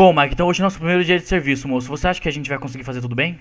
Bom, Mike, então hoje é nosso primeiro dia de serviço, moço. Você acha que a gente vai conseguir fazer tudo bem?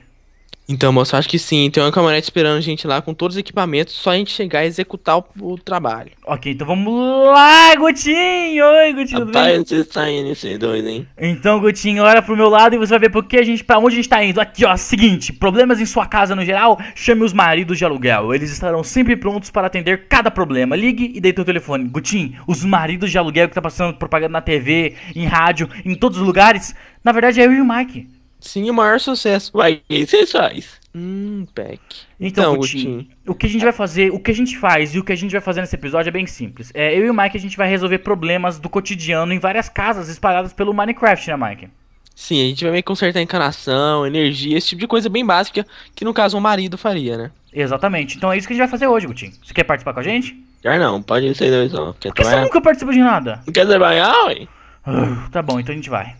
Então, moço, acho que sim. Tem uma caminhonete esperando a gente lá com todos os equipamentos, só a gente chegar e executar o, o trabalho. Ok, então vamos lá, Gutinho! Oi, Gutinho, Rapaz, tudo bem? tá indo, esse doido, hein? Então, Gutinho, olha pro meu lado e você vai ver por que a gente, pra onde a gente tá indo. Aqui, ó, seguinte, problemas em sua casa no geral, chame os maridos de aluguel. Eles estarão sempre prontos para atender cada problema. Ligue e dê o telefone. Gutinho, os maridos de aluguel que tá passando propaganda na TV, em rádio, em todos os lugares, na verdade é eu e o Mike. Sim, o maior sucesso. Vai, vocês é faz. Hum, Peck. Então, Gutinho, o que a gente vai fazer, o que a gente faz e o que a gente vai fazer nesse episódio é bem simples. É, eu e o Mike a gente vai resolver problemas do cotidiano em várias casas espalhadas pelo Minecraft, né, Mike? Sim, a gente vai meio que consertar encanação, energia, esse tipo de coisa bem básica que no caso um marido faria, né? Exatamente. Então é isso que a gente vai fazer hoje, Gutinho. Você quer participar com a gente? Já ah, não, pode ir vocês dois não. Quer Porque trabalhar? você é- nunca participa de nada. Não quer trabalhar, ué? Ah, tá bom, então a gente vai.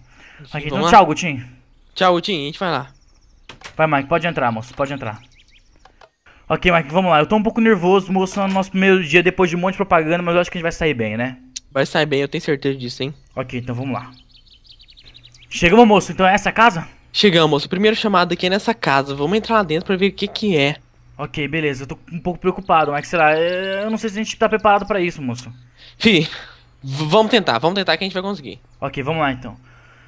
Aqui, então tchau, Gutinho. Tchau, Tim. A gente vai lá. Vai, Mike. Pode entrar, moço. Pode entrar. Ok, Mike. Vamos lá. Eu tô um pouco nervoso, moço. No nosso primeiro dia, depois de um monte de propaganda, mas eu acho que a gente vai sair bem, né? Vai sair bem. Eu tenho certeza disso, hein? Ok, então vamos lá. Chegamos, moço. Então é essa casa? Chegamos, moço. O primeiro chamado aqui é nessa casa. Vamos entrar lá dentro pra ver o que que é. Ok, beleza. Eu tô um pouco preocupado, Mike. Sei lá, é, eu não sei se a gente tá preparado pra isso, moço. Fih, vamos tentar. Vamos tentar que a gente vai conseguir. Ok, vamos lá, então.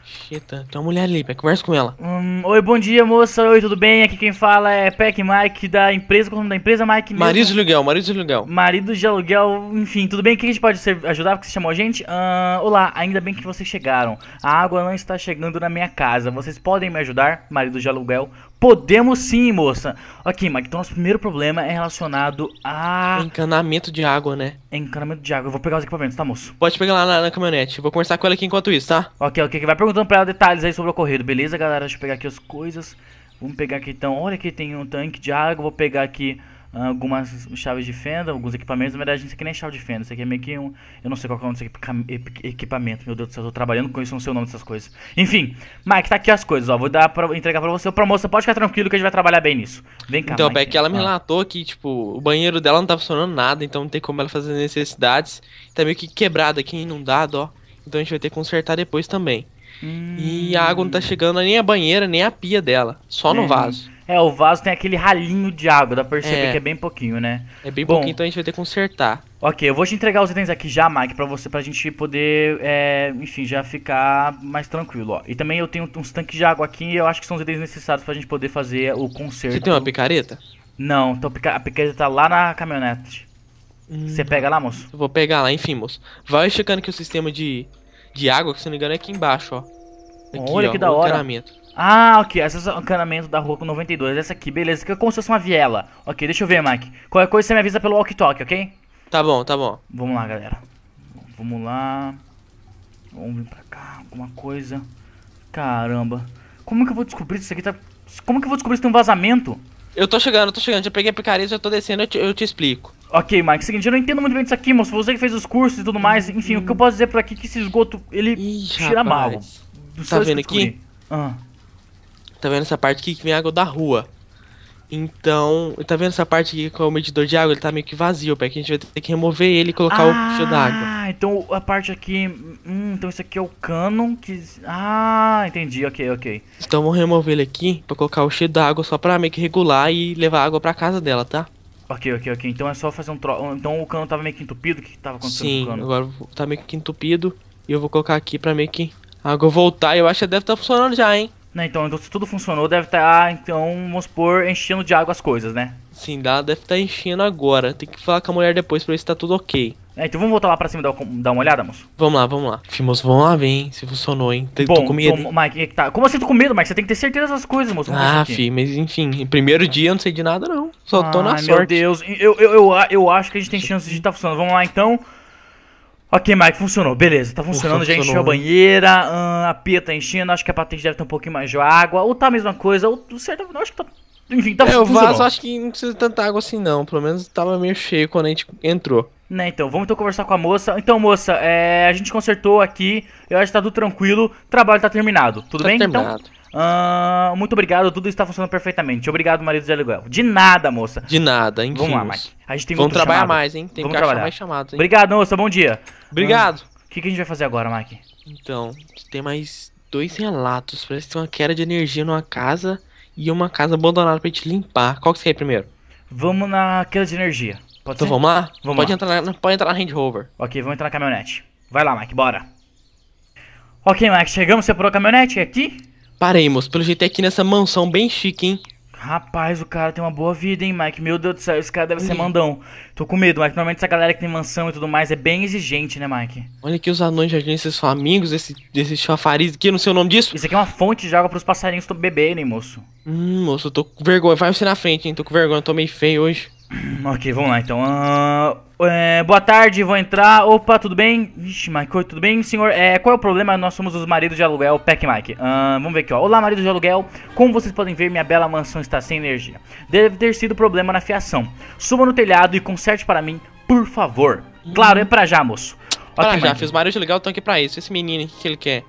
Cheta, tem uma mulher ali, Conversa com ela. Hum, oi, bom dia, moça. Oi, tudo bem? Aqui quem fala é Peck Mike da empresa. Qual é o nome da empresa, Mike? Mesmo. Marido de aluguel, marido de aluguel. Marido de aluguel, enfim, tudo bem? O que a gente pode ser, ajudar? Porque você chamou a gente? Uh, olá, ainda bem que vocês chegaram. A água não está chegando na minha casa. Vocês podem me ajudar, marido de aluguel? Podemos sim, moça. Ok, Mike, então nosso primeiro problema é relacionado a. Encanamento de água, né? Encanamento de água. Eu vou pegar os equipamentos, tá, moço? Pode pegar lá na, na caminhonete. Vou conversar com ela aqui enquanto isso, tá? Ok, ok. Vai perguntando pra ela detalhes aí sobre o ocorrido, beleza, galera? Deixa eu pegar aqui as coisas. Vamos pegar aqui então. Olha aqui, tem um tanque de água. Vou pegar aqui algumas chaves de fenda, alguns equipamentos. Na verdade, isso aqui nem é chave de fenda, isso aqui é meio que um. Eu não sei qual é o nome desse equipamento, meu Deus do céu, eu tô trabalhando com isso, não sei o nome dessas coisas. Enfim, Mike, tá aqui as coisas, ó. Vou dar pra, entregar pra você. Pra moça, pode ficar tranquilo que a gente vai trabalhar bem nisso. Vem cá. Então, Mike, é que ela me relatou que, tipo, o banheiro dela não tá funcionando nada, então não tem como ela fazer necessidades. Tá meio que quebrado aqui, inundado, ó. Então a gente vai ter que consertar depois também. Hum. E a água não tá hum. chegando nem a banheira, nem a pia dela. Só é. no uhum. vaso. É, o vaso tem aquele ralinho de água, dá pra perceber é. que é bem pouquinho, né? É bem Bom, pouquinho, então a gente vai ter que consertar. Ok, eu vou te entregar os itens aqui já, Mike, pra você, pra gente poder, é, enfim, já ficar mais tranquilo, ó. E também eu tenho uns tanques de água aqui e eu acho que são os itens necessários pra gente poder fazer o conserto. Você tem uma picareta? Não, então a picareta tá lá na caminhonete. Hum. Você pega lá, moço? Eu vou pegar lá, enfim, moço. Vai checando que o sistema de, de água, que se não me engano, é aqui embaixo, ó. Aqui, Olha ó, que da hora. Ah, ok. Essa é o encanamento da rua com 92. Essa aqui, beleza. Que é como se fosse uma viela. Ok, deixa eu ver, Mike. Qualquer coisa você me avisa pelo Walk Talk, ok? Tá bom, tá bom. Vamos lá, galera. Vamos lá. Vamos vir pra cá, alguma coisa. Caramba. Como que eu vou descobrir isso aqui tá... Como que eu vou descobrir se tem um vazamento? Eu tô chegando, eu tô chegando. Já peguei a picareta, já tô descendo, eu te, eu te explico. Ok, Mike, é seguinte, eu não entendo muito bem disso aqui, moço. Você que fez os cursos e tudo mais. Enfim, hum. o que eu posso dizer por aqui é que esse esgoto, ele Ih, tira mal. Tá vendo aqui? Ah. Tá vendo essa parte aqui que vem água da rua. Então, tá vendo essa parte aqui com é o medidor de água? Ele tá meio que vazio, porque a gente vai ter que remover ele e colocar ah, o fio ah, d'água. Ah, então a parte aqui... Hum, então isso aqui é o cano que... Ah, entendi, ok, ok. Então vamos remover ele aqui pra colocar o cheio d'água só pra meio que regular e levar água pra casa dela, tá? Ok, ok, ok. Então é só fazer um troço... Então o cano tava meio que entupido? O que, que tava acontecendo Sim, com o cano? agora tá meio que entupido e eu vou colocar aqui pra meio que a água voltar. Eu acho que deve estar tá funcionando já, hein? Né, então, então, se tudo funcionou, deve estar, tá, ah, então, vamos supor, enchendo de água as coisas, né? Sim, dá, deve estar tá enchendo agora. Tem que falar com a mulher depois pra ver se tá tudo ok. É, então vamos voltar lá pra cima e dar, dar uma olhada, moço? Vamos lá, vamos lá. Fim, moço, vamos lá ver, hein? Se funcionou, hein? Tô, Bom, tô com medo. Então, Mike, tá. Como assim tô com medo, Mike? Você tem que ter certeza das coisas, moço. Ah, fi, mas enfim, primeiro dia eu não sei de nada, não. Só ah, tô na sorte. Meu Deus, eu, eu, eu, eu acho que a gente tem chance de estar tá funcionando. Vamos lá, então. Ok, Mike, funcionou. Beleza, tá funcionando. Ufa, já encheu a né? banheira, hum, a pia tá enchendo. Acho que a patente deve ter um pouquinho mais de água. Ou tá a mesma coisa, ou certo, acho que tá. Enfim, tá é, funcionando. O vaso acho que não precisa de tanta água assim, não. Pelo menos tava meio cheio quando a gente entrou. Né, então, vamos então conversar com a moça. Então, moça, é, a gente consertou aqui, eu acho que tá tudo tranquilo, o trabalho tá terminado, tudo tá bem? Então? Terminado. Então, Uh, muito obrigado, tudo está funcionando perfeitamente. Obrigado, marido de aluguel. De nada, moça. De nada, hein? Vamos lá, Mike. A gente tem Vamos trabalhar chamado. mais, hein? Tem Vamos que trabalhar. mais chamados, hein? Obrigado, moça. Bom dia. Obrigado. Ah, o uh, que, que, a gente vai fazer agora, Mike? Então, tem mais dois relatos. Parece que tem uma queda de energia numa casa e uma casa abandonada pra gente limpar. Qual que você quer primeiro? Vamos na queda de energia. Pode então ser? vamos lá? Vamos pode, lá. Entrar na, pode entrar na Range Rover. Ok, vamos entrar na caminhonete. Vai lá, Mike, bora. Ok, Mike, chegamos, separou a caminhonete aqui. Paremos, pelo jeito é aqui nessa mansão bem chique, hein? Rapaz, o cara tem uma boa vida, hein, Mike? Meu Deus do céu, esse cara deve ser mandão. Tô com medo, Mike. Normalmente essa galera que tem mansão e tudo mais é bem exigente, né, Mike? Olha aqui os anões de jardim, esses flamingos, esse, esse chafariz aqui, não sei o nome disso. Isso aqui é uma fonte de água pros passarinhos beberem, moço. Hum, moço, eu tô com vergonha. Vai você na frente, hein? Tô com vergonha, tô meio feio hoje. ok, vamos lá, então. Uh... É, boa tarde, vou entrar. Opa, tudo bem? Ixi, Mike, tudo bem, senhor? É, qual é o problema? Nós somos os maridos de aluguel, Pack Mike. Uh, vamos ver aqui, ó. Olá, maridos de aluguel. Como vocês podem ver, minha bela mansão está sem energia. Deve ter sido problema na fiação. Suba no telhado e conserte para mim, por favor. Claro, é pra já, moço. Ó, pra ah, já, Mike. fiz maridos de aluguel estão aqui pra isso. Esse menino, o que ele quer?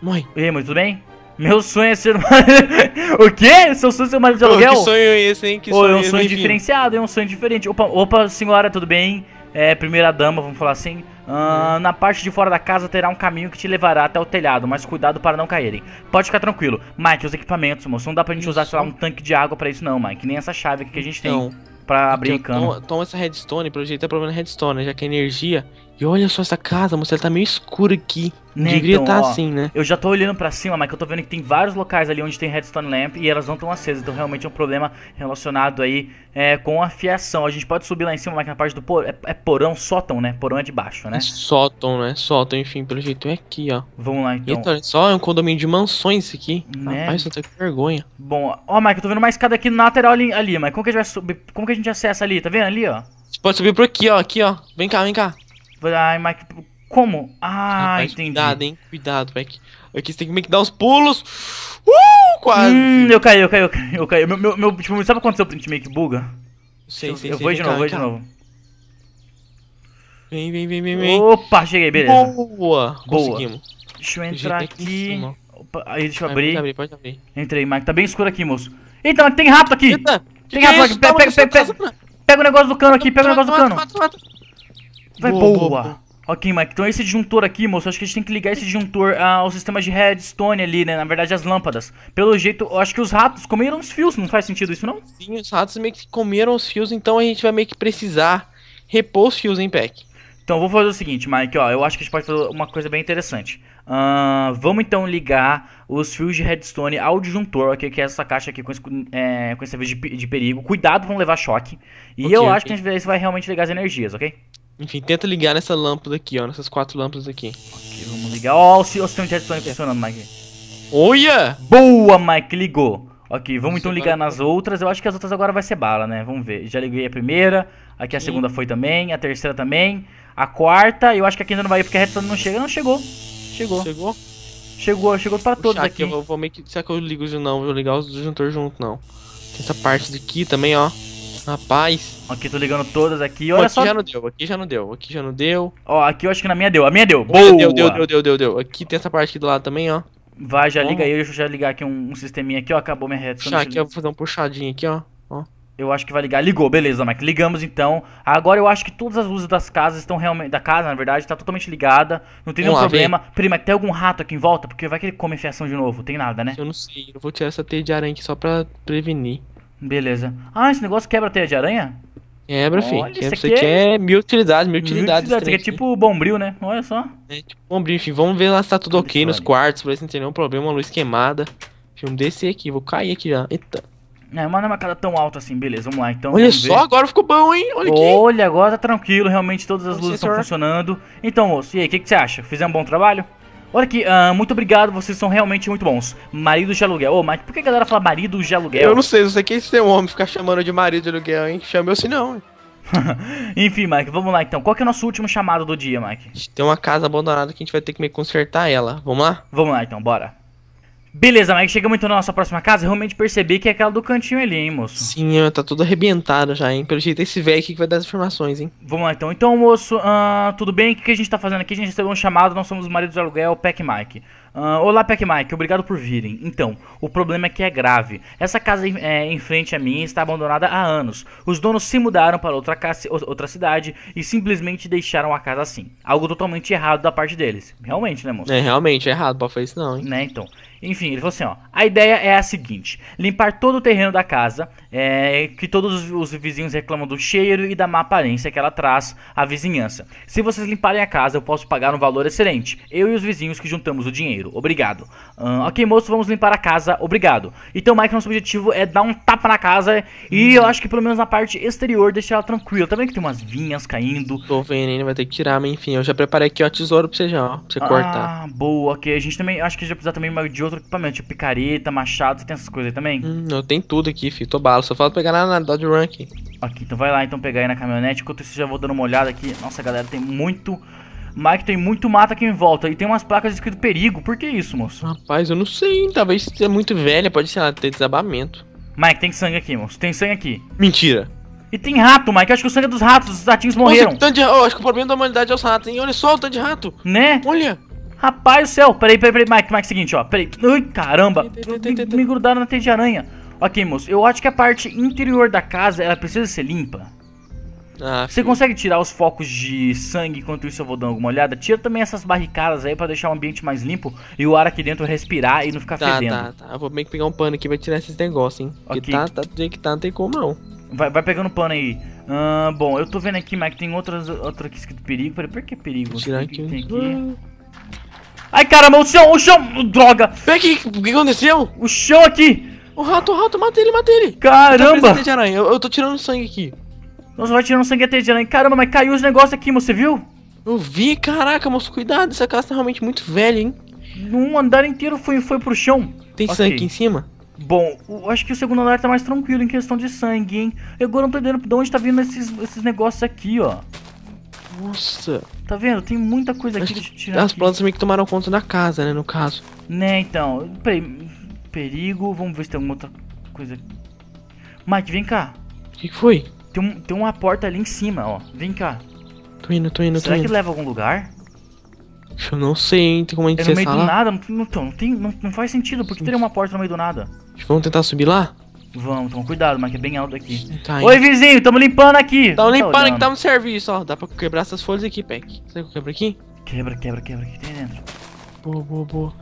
Mãe. E aí, mãe, tudo bem? Meu sonho é ser o quê? Seu sonho é ser marido de aluguel? que sonho é esse, hein? Que Pô, é sonho é um sonho diferenciado, é um sonho diferente. Opa, opa, senhora, tudo bem? É, primeira dama, vamos falar assim. Ah, uhum. na parte de fora da casa terá um caminho que te levará até o telhado, mas cuidado para não caírem. Pode ficar tranquilo. Mike, os equipamentos, moço, não dá pra gente isso. usar, sei lá, um tanque de água para isso não, Mike. Nem essa chave aqui que a gente então, tem pra abrir o então cano. Toma, toma essa redstone, pelo jeito é problema na redstone, né? já que a energia e olha só essa casa, moça, ela tá meio escura aqui. Né, Deveria estar então, tá assim, né? Eu já tô olhando para cima, mas que eu tô vendo que tem vários locais ali onde tem redstone lamp e elas não estão acesas. Então realmente é um problema relacionado aí é, com a fiação. A gente pode subir lá em cima, mas na parte do por... é, é porão, sótão, né? Porão é de baixo, né? É sótão, né? Sótão, enfim, pelo jeito é aqui, ó. Vamos lá então. Eita, só é um condomínio de mansões aqui. Né? Rapaz, eu tô com vergonha. Bom, ó, Mike, eu tô vendo uma escada aqui na lateral ali, ali mas como que a gente vai subir? Como que a gente acessa ali? Tá vendo ali, ó? Você pode subir por aqui, ó. Aqui, ó. Vem cá, vem cá. Ai, Mike. Como? Ah, Rapaz, entendi. Cuidado, hein? Cuidado, Mike. Aqui você tem que meio que dar uns pulos. Uh, quase. Hum, eu caí, eu caí, eu caí, eu caí. Meu, meu, meu tipo, sabe quando seu print meio que buga? Sei, eu, sei, eu sei. Vou de novo, vou de novo. Vem, vem, vem, vem, vem. Opa, cheguei, beleza. Boa, conseguimos. Boa. Deixa eu entrar aqui. Opa, aí deixa eu abrir. Pode abrir, pode abrir. Entrei, Mike. Tá bem escuro aqui, moço. Eita, então, tem rato aqui. Eita, tem rato é aqui. Pega, pega, pega, pega, o negócio do cano aqui, pega o negócio do cano. Vai boa. boa. boa. Ok, Mike, então esse disjuntor aqui, moço, acho que a gente tem que ligar esse disjuntor ao sistema de redstone ali, né? Na verdade, as lâmpadas. Pelo jeito, acho que os ratos comeram os fios, não faz sentido isso, não? Sim, os ratos meio que comeram os fios, então a gente vai meio que precisar repor os fios, hein, Peck? Então, vou fazer o seguinte, Mike, ó, eu acho que a gente pode fazer uma coisa bem interessante. Uh, vamos então ligar os fios de redstone ao disjuntor, ok? que é essa caixa aqui com esse, é, com esse serviço de, de perigo. Cuidado, vão levar choque. E okay, eu acho que a gente vai realmente ligar as energias, ok? Enfim, tenta ligar nessa lâmpada aqui, ó. Nessas quatro lâmpadas aqui. Ok, vamos ligar. Ó, o sistema de redstone funcionando, Mike. Olha! Boa, Mike, ligou. Ok, vamos então ligar nas outras. Eu acho que as outras agora vai ser bala, né? Vamos ver. Já liguei a primeira, aqui a Sim. segunda foi também, a terceira também, a quarta, eu acho que aqui ainda não vai ir porque a redstone não chega. Não, chegou. Chegou. Chegou? Chegou, chegou pra todos aqui. Eu vou, vou meio que... Será que eu ligo não? Vou ligar os disjuntor junto, não. Tem essa parte daqui também, ó. Rapaz. Aqui tô ligando todas aqui. Olha Pô, aqui só. já não deu, aqui já não deu, aqui já não deu. Ó, aqui eu acho que na minha deu. A minha deu. Boa! Deu, deu, deu, deu, deu, deu. Aqui tem essa parte aqui do lado também, ó. Vai, já tá Bom. liga aí. Deixa eu já ligar aqui um, um sisteminha aqui, ó. Acabou minha reta. Deixa aqui, eu vou fazer um puxadinho aqui, ó. ó. Eu acho que vai ligar. Ligou, beleza, Mike. Ligamos então. Agora eu acho que todas as luzes das casas estão realmente. Da casa, na verdade, tá totalmente ligada. Não tem Vamos nenhum lá, problema. Vem. Prima, tem algum rato aqui em volta? Porque vai que ele come fiação de novo. Tem nada, né? Eu não sei. Eu vou tirar essa teia de aranha aqui só pra prevenir. Beleza. Ah, esse negócio quebra a teia de aranha? Quebra, Olha, filho. Isso aqui, é... aqui é... mil utilidades, mil utilidades. Isso aqui é tipo bombril, né? Olha só. É tipo bombril, enfim. Vamos ver lá se tá tudo Cadê ok nos ali? quartos, pra ver se não tem nenhum problema, uma luz queimada. vamos descer aqui, vou cair aqui já. Eita. É, mas não é uma casa tão alta assim, beleza, vamos lá então. Olha só, ver. agora ficou bom, hein? Olha, Olha agora tá tranquilo, realmente todas as luzes estão funcionando. Então, moço, e aí, o que, que você acha? Fizemos um bom trabalho? Olha aqui, uh, muito obrigado, vocês são realmente muito bons. Marido de aluguel. Ô, oh, mas por que a galera fala marido de aluguel? Eu não sei, eu sei que esse é um homem ficar chamando de marido de aluguel, hein? Chama eu se não, Enfim, Mike, vamos lá então. Qual que é o nosso último chamado do dia, Mike? Tem uma casa abandonada que a gente vai ter que meio consertar ela. Vamos lá? Vamos lá então, bora. Beleza, mas chegamos então na nossa próxima casa. Realmente percebi que é aquela do cantinho ali, hein, moço? Sim, tá tudo arrebentado já, hein? Pelo jeito é esse velho aqui que vai dar as informações, hein? Vamos lá então. Então, moço, uh, tudo bem? O que a gente tá fazendo aqui? A gente recebeu um chamado, nós somos os maridos do aluguel, Pac Mike. Uh, olá, Pac Mike, obrigado por virem. Então, o problema é que é grave. Essa casa é, em frente a mim está abandonada há anos. Os donos se mudaram para outra, casa, outra cidade e simplesmente deixaram a casa assim. Algo totalmente errado da parte deles. Realmente, né, moço? É, realmente, é errado, pra fazer isso não, hein? Né, então. Enfim, ele falou assim: ó, a ideia é a seguinte: limpar todo o terreno da casa, é, que todos os vizinhos reclamam do cheiro e da má aparência que ela traz à vizinhança. Se vocês limparem a casa, eu posso pagar um valor excelente. Eu e os vizinhos que juntamos o dinheiro. Obrigado. Uh, ok, moço, vamos limpar a casa. Obrigado. Então, Mike, nosso objetivo é dar um tapa na casa e uhum. eu acho que pelo menos na parte exterior deixar ela tranquila. Também que tem umas vinhas caindo. Tô vendo, hein? vai ter que tirar, mas enfim, eu já preparei aqui uma tesoura pra você já, ó, pra você ah, cortar. Ah, boa, ok. A gente também, acho que a gente vai precisar também de outro equipamento, tipo picareta, machado, você tem essas coisas aí também? Hum, eu tenho tudo aqui, filho, tô bala, só falta pegar na, na Dodge Run aqui. Ok, então vai lá então pegar aí na caminhonete, enquanto isso já vou dando uma olhada aqui. Nossa, galera, tem muito... Mike, tem muito mato aqui em volta e tem umas placas escrito perigo, por que isso, moço? Rapaz, eu não sei, talvez seja muito velha, pode ser lá, ter desabamento. Mike, tem sangue aqui, moço, tem sangue aqui. Mentira. E tem rato, Mike. Acho que o sangue é dos ratos, os ratinhos morreram. Nossa, tanto de... oh, acho que o problema da humanidade é os ratos, hein? Olha só o tanto de rato. Né? Olha. Rapaz do céu, peraí, peraí, peraí, Mike, Mike, seguinte, ó, peraí. Ai, caramba, me, me grudaram na teia de aranha. Ok, moço, eu acho que a parte interior da casa, ela precisa ser limpa. Ah, Você consegue tirar os focos de sangue enquanto isso eu vou dando alguma olhada? Tira também essas barricadas aí para deixar o ambiente mais limpo e o ar aqui dentro respirar e não ficar tá, fedendo. Tá, tá, Eu vou meio que pegar um pano aqui pra tirar esses negócios, hein. Porque tá, tá do jeito que tá, não tem como não. Vai, vai pegando pano aí. Uh, bom, eu tô vendo aqui, Mike, tem outras, outro aqui escrito perigo. Peraí, por que perigo? tirar aqui. Tem aqui. Ai, caramba, o chão, o chão! Droga! o que aconteceu? O chão aqui! O rato, o rato, mata ele, mata ele! Caramba! Eu, de aranha. Eu, eu tô tirando sangue aqui. Nossa, vai tirando sangue até de aranha. Caramba, mas caiu os negócios aqui, você viu? Eu vi, caraca, moço, cuidado, essa casa tá realmente muito velha, hein? Um andar inteiro foi, foi pro chão. Tem okay. sangue aqui em cima? Bom, eu acho que o segundo andar tá mais tranquilo em questão de sangue, hein? Eu agora não tô entendendo de onde tá vindo esses, esses negócios aqui, ó. Nossa! Tá vendo? Tem muita coisa aqui que, tirar As plantas meio que tomaram conta da casa, né? No caso. Né, então. Peraí. Perigo. Vamos ver se tem alguma outra coisa. Mike, vem cá. O que, que, foi? Tem, tem uma porta ali em cima, ó. Vem cá. Tô indo, tô indo, Será tô indo. que leva a algum lugar? Eu não sei, hein? Tem como a gente é no meio do nada? Não, não, não, tem, não, não faz sentido. Por que teria uma porta no meio do nada? Vamos tentar subir lá? Vamos, toma cuidado, mas que é bem alto aqui. Tá Oi, vizinho, tamo limpando aqui. Tamo tá limpando tá que tá no serviço, ó. Dá pra quebrar essas folhas aqui, Peck. Será que eu quebro aqui? Quebra, quebra, quebra. O que tem dentro? Boa, boa, boa.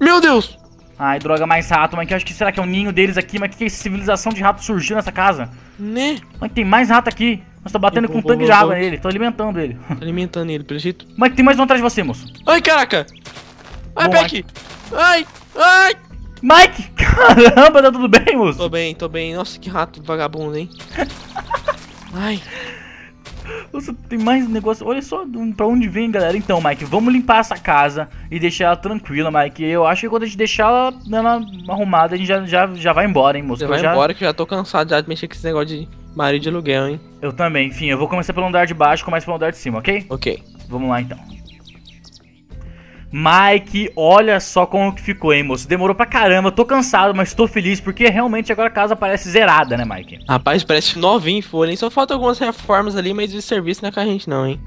Meu Deus! Ai, droga, mais rato, mas que acho que será que é o um ninho deles aqui? Mas que, que é civilização de rato surgiu nessa casa? Né? Mas tem mais rato aqui. Nós tô batendo com um tanque de água nele, tô alimentando ele. Tô alimentando ele, pelo jeito. Mas tem mais um atrás de você, moço. Ai, caraca! Ai, Peck! Ai! Ai! Mike, caramba, tá tudo bem, moço? Tô bem, tô bem. Nossa, que rato vagabundo, hein? Ai. Nossa, tem mais negócio. Olha só pra onde vem, galera. Então, Mike, vamos limpar essa casa e deixar ela tranquila, Mike. Eu acho que quando a gente deixar ela, ela arrumada, a gente já, já, já vai embora, hein, moço? Eu vai já... embora que eu já tô cansado já de mexer com esse negócio de marido de aluguel, hein? Eu também. Enfim, eu vou começar pelo andar de baixo, começo pelo andar de cima, ok? Ok. Vamos lá, então. Mike, olha só como que ficou, hein, moço? Demorou pra caramba, tô cansado, mas tô feliz, porque realmente agora a casa parece zerada, né, Mike? Rapaz, parece novinho em folha, hein? Só falta algumas reformas ali, mas o serviço não é com a gente não, hein?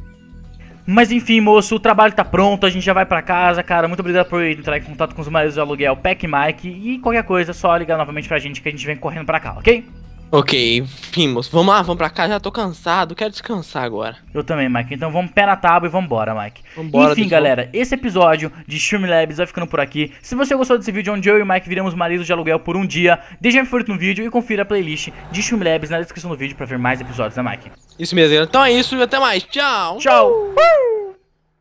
Mas enfim, moço, o trabalho tá pronto, a gente já vai para casa, cara. Muito obrigado por entrar em contato com os maridos do aluguel Pack Mike. E qualquer coisa, é só ligar novamente pra gente que a gente vem correndo pra cá, ok? Ok, enfim, vamos lá, vamos pra cá, já tô cansado, quero descansar agora. Eu também, Mike, então vamos pé na tábua e vambora, Mike. Vambora, Enfim, galera, esse episódio de Shroom Labs vai ficando por aqui. Se você gostou desse vídeo onde eu e o Mike viramos maridos de aluguel por um dia, deixe um favorito no vídeo e confira a playlist de Shroom Labs na descrição do vídeo pra ver mais episódios, né, Mike? Isso mesmo, então é isso e até mais, tchau! Tchau! Uh!